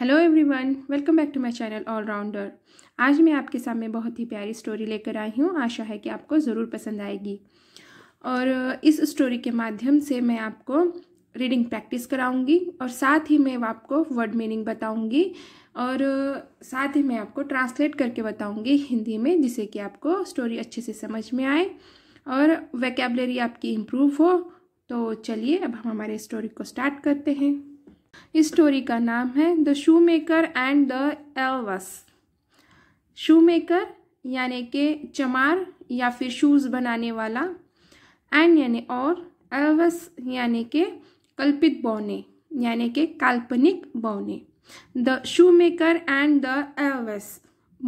Hello everyone welcome back to my channel all rounder आज मैं आपके सामने बहुत ही प्यारी स्टोरी लेकर आई हूँ आशा है कि आपको ज़रूर पसंद आएगी और इस स्टोरी के माध्यम से मैं आपको रीडिंग प्रैक्टिस कराऊंगी और साथ ही मैं आपको वर्ड मीनिंग बताऊंगी और साथ ही मैं आपको ट्रांसलेट करके बताऊँगी हिंदी में जिससे कि आपको स्टोरी अच्छे से समझ में आए और वैकेबलरी आपकी इम्प्रूव हो तो चलिए अब हम हमारे स्टोरी को स्टार्ट करते हैं इस स्टोरी का नाम है the shoe maker and the elves shoe maker यानी के चमार या फिर शूज़ बनाने वाला एंड यानी और एलवस यानी के कल्पित बौने यानी के काल्पनिक बौने the shoe maker and the elves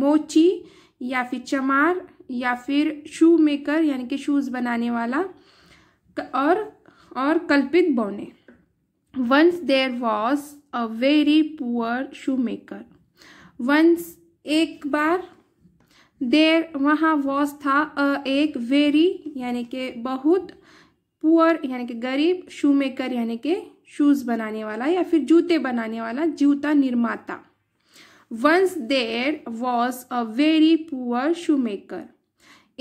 मोची या फिर चमार या फिर शू मेकर यानी के शूज़ बनाने वाला और और कल्पित बौने there was a very poor shoe maker once एक बार देर वहाँ वॉज था अ एक वेरी यानी कि बहुत पुअर यानी कि गरीब शू मेकर यानी कि शूज़ बनाने वाला या फिर जूते बनाने वाला जूता निर्माता once there was a very poor shoe maker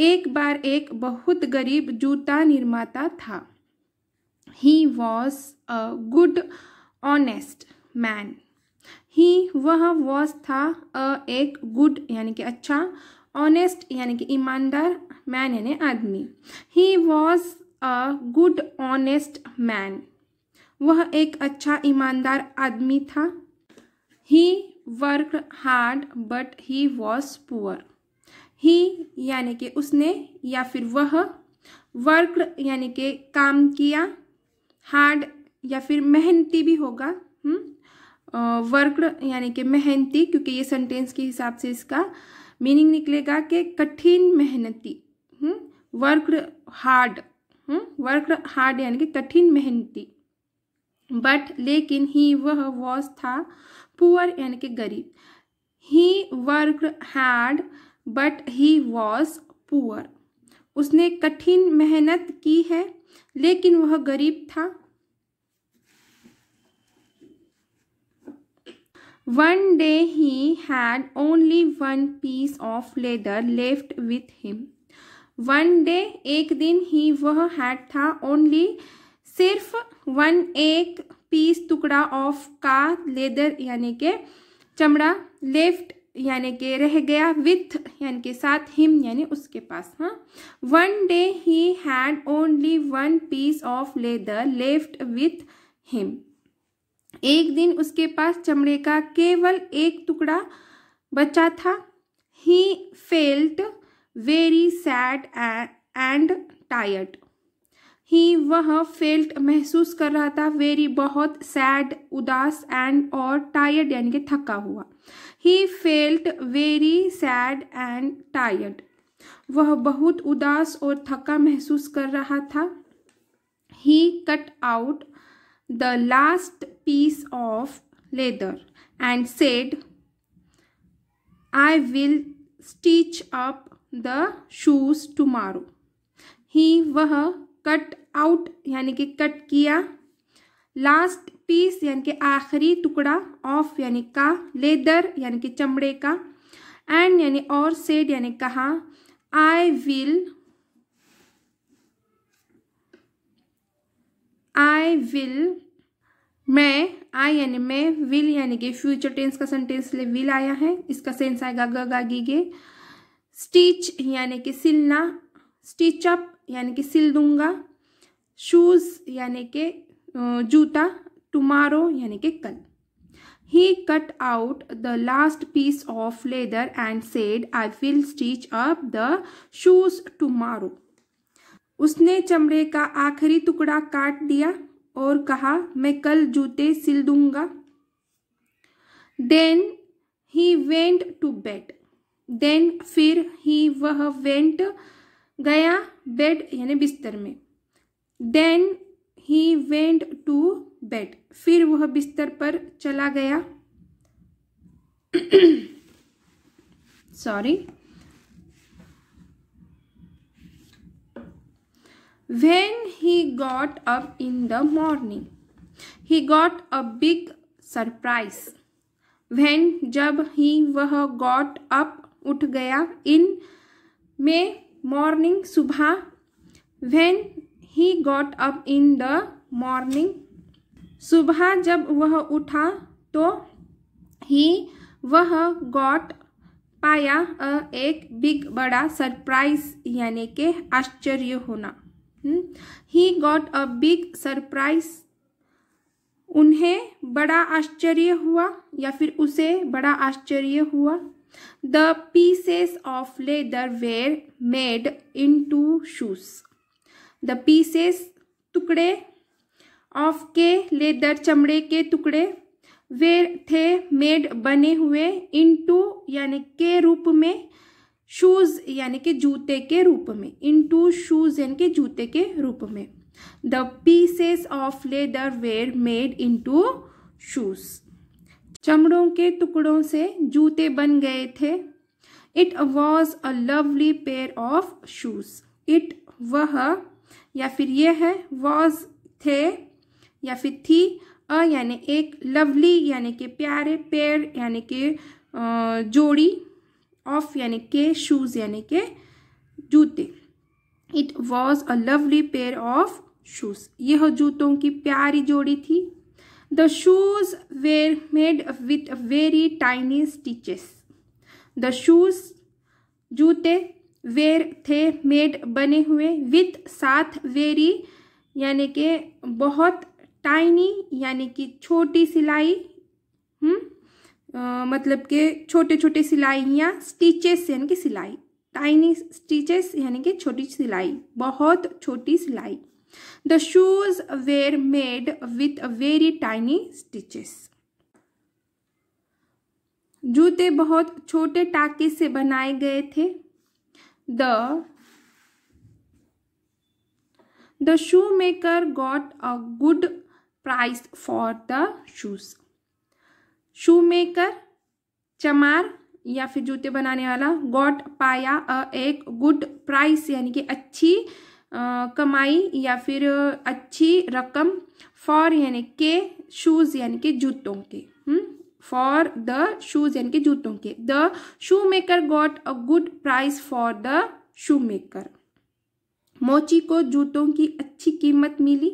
एक बार एक बहुत गरीब जूता निर्माता था he was a good honest man he वह वॉज था अ एक गुड यानी कि अच्छा ऑनेस्ट यानी कि ईमानदार मैन यानी आदमी he was a good honest man वह एक अच्छा ईमानदार आदमी था he work hard but he was poor he यानी कि उसने या फिर वह वर्क यानी कि काम किया हार्ड या फिर मेहनती भी होगा हम्म, वर्कड यानी कि मेहनती क्योंकि ये सेंटेंस के हिसाब से इसका मीनिंग निकलेगा कि कठिन मेहनती वर्कड हार्ड वर्कड हार्ड यानी कि कठिन मेहनती बट लेकिन ही वह वॉज था पुअर यानी कि गरीब he worked hard but he was poor उसने कठिन मेहनत की है लेकिन वह गरीब था one day he had only one piece of leather left with him one day एक दिन ही वह हैड था ओनली सिर्फ वन एक पीस टुकड़ा ऑफ का लेदर यानी के चमड़ा लेफ्ट यानी कि रह गया विथ यानी के साथ हिम यानी उसके पास हाँ one day he had only one piece of leather left with him एक दिन उसके पास चमड़े का केवल एक टुकड़ा बचा था he felt very sad and tired he वह फेल्ट महसूस कर रहा था वेरी बहुत सैड उदास एंड और टायर्ड यानी कि थका हुआ he felt very sad and tired वह बहुत उदास और थका महसूस कर रहा था he cut out the last piece of leather and said I will stitch up the shoes tomorrow he वह कट आउट यानी कि कट किया लास्ट पीस यानी कि आखिरी टुकड़ा ऑफ यानी का लेदर यानी कि चमड़े का एंड यानी और सेड यानी कहा आई विल आई विल मैं आई यानी मैं विल यानी कि फ्यूचर टेंस का सेंटेंस लिए विल आया है इसका सेंस आएगा गगा गे स्टिच यानी कि सिलना स्टिच अप यानी कि सिल दूंगा शूज़ यानी कि जूता टुमारो यानी कि कल he cut out the last piece of leather and said I will stitch up the shoes tomorrow उसने चमड़े का आखिरी टुकड़ा काट दिया और कहा मैं कल जूते सिल दूंगा then he went to bed then फिर ही वह वेंट गया बेड यानी बिस्तर में then he went to bed फिर वह बिस्तर पर चला गया sorry when he got up in the morning he got a big surprise when जब ही वह got up उठ गया in में morning सुबह when he got up in the morning सुबह जब वह उठा तो ही वह गॉट पाया अ एक बिग बड़ा सरप्राइज यानी के आश्चर्य होना he got a big surprise उन्हें बड़ा आश्चर्य हुआ या फिर उसे बड़ा आश्चर्य हुआ the pieces of leather were made into shoes the pieces टुकड़े ऑफ के लेदर चमड़े के टुकड़े वे थे मेड बने हुए इन टू यानि के रूप में शूज़ यानी कि जूते के रूप में इन टू शूज़ यानी कि जूते के रूप में the pieces of leather were made into shoes चमड़ों के टुकड़ों से जूते बन गए थे it was a lovely pair of shoes it वह या फिर ये है वॉज थे या फिर थी अ यानी एक लवली यानी कि प्यारे पेड़ यानी कि जोड़ी ऑफ यानी के शूज़ यानी के जूते it was a lovely pair of shoes यह जूतों की प्यारी जोड़ी थी the shoes were made with very tiny stitches the shoes जूते वेर थे मेड बने हुए विथ साथ वेरी यानी के बहुत टाइनी यानी कि छोटी सिलाई हम्म मतलब के छोटे छोटे सिलाइयाँ स्टिचेस यानी कि सिलाई टाइनी स्टिचेस यानी कि छोटी सिलाई बहुत छोटी सिलाई the shoes were made with very tiny stitches जूते बहुत छोटे टाके से बनाए गए थे the the shoemaker got a good price for the shoes shoemaker चमार या फिर जूते बनाने वाला गॉट पाया अ एक गुड प्राइस यानी कि अच्छी आ, कमाई या फिर अच्छी रकम फॉर यानी के शूज़ यानी कि जूतों के हुँ? हम्म? फॉर द शूज यानी कि जूतों के the shoe shoemaker got a good price for the shoe shoemaker मोची को जूतों की अच्छी कीमत मिली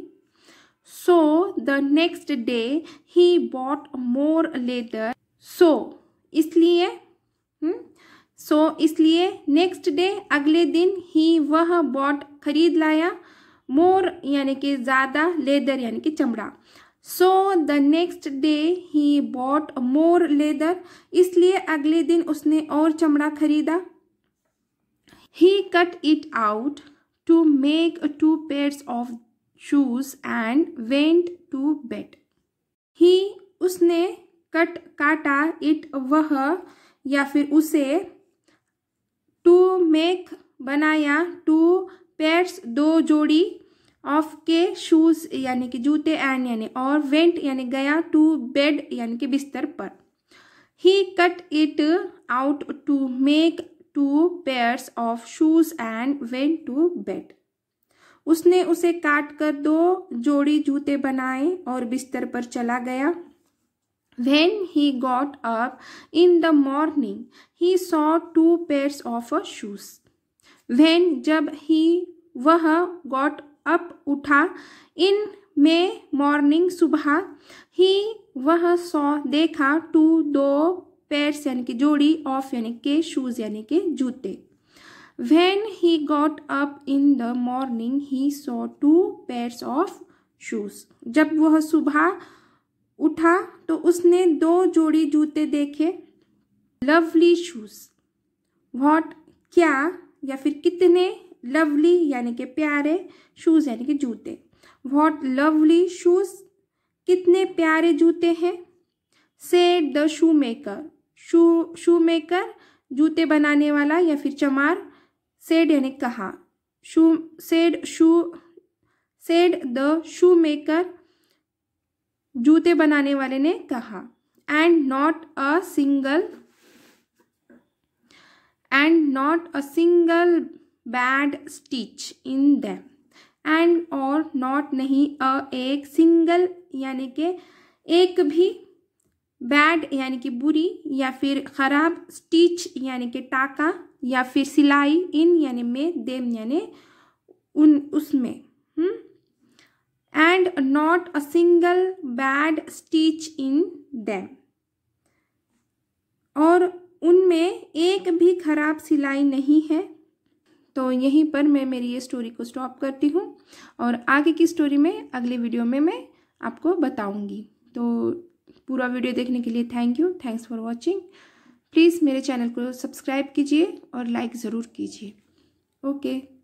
so the next day he bought more leather so इसलिए सो so, इसलिए नेक्स्ट हम्म, डे अगले दिन ही वह बॉट खरीद लाया मोर यानी कि ज़्यादा लेदर यानी कि चमड़ा so the next day he bought more leather इसलिए अगले दिन उसने और चमड़ा खरीदा he cut it out to make two pairs of shoes and went to bed he उसने कट काटा इट वह या फिर उसे टू मेक बनाया टू पेयर्स दो जोड़ी ऑफ के शूज यानी कि जूते एंड यानी और वेंट यानी गया टू बेड यानी कि बिस्तर पर ही cut it out to make two pairs of shoes and went to bed उसने उसे काट कर दो जोड़ी जूते बनाए और बिस्तर पर चला गया when he got up in the morning he saw two pairs of shoes when जब ही वह गॉट अप उठा इन में मॉर्निंग सुबह ही वह सौ देखा टू दो पैर्स यानी कि जोड़ी ऑफ यानी के शूज यानी के जूते when he got up in the morning he saw two pairs of shoes जब वह सुबह उठा तो उसने दो जोड़ी जूते देखे लवली शूज वॉट क्या या फिर कितने लवली यानी कि प्यारे शूज़ यानी कि जूते वॉट लवली शूज़ कितने प्यारे जूते हैं said the shoe shoemaker shoe shoemaker जूते बनाने वाला या फिर चमार सेड यानी कहा shoe said shoe said the shoe shoemaker जूते बनाने वाले ने कहा and not a single and not a single bad stitch in them and or not नहीं a एक single यानी के एक भी बैड यानी कि बुरी या फिर ख़राब स्टिच यानी कि टाका या फिर सिलाई इन यानी में देम यानी उन उसमें and not a single bad stitch in them और उनमें एक भी खराब सिलाई नहीं है तो यहीं पर मैं मेरी ये स्टोरी को स्टॉप करती हूँ और आगे की स्टोरी में अगले वीडियो में मैं आपको बताऊँगी तो पूरा वीडियो देखने के लिए thank you thanks for watching please मेरे चैनल को सब्सक्राइब कीजिए और लाइक ज़रूर कीजिए ओके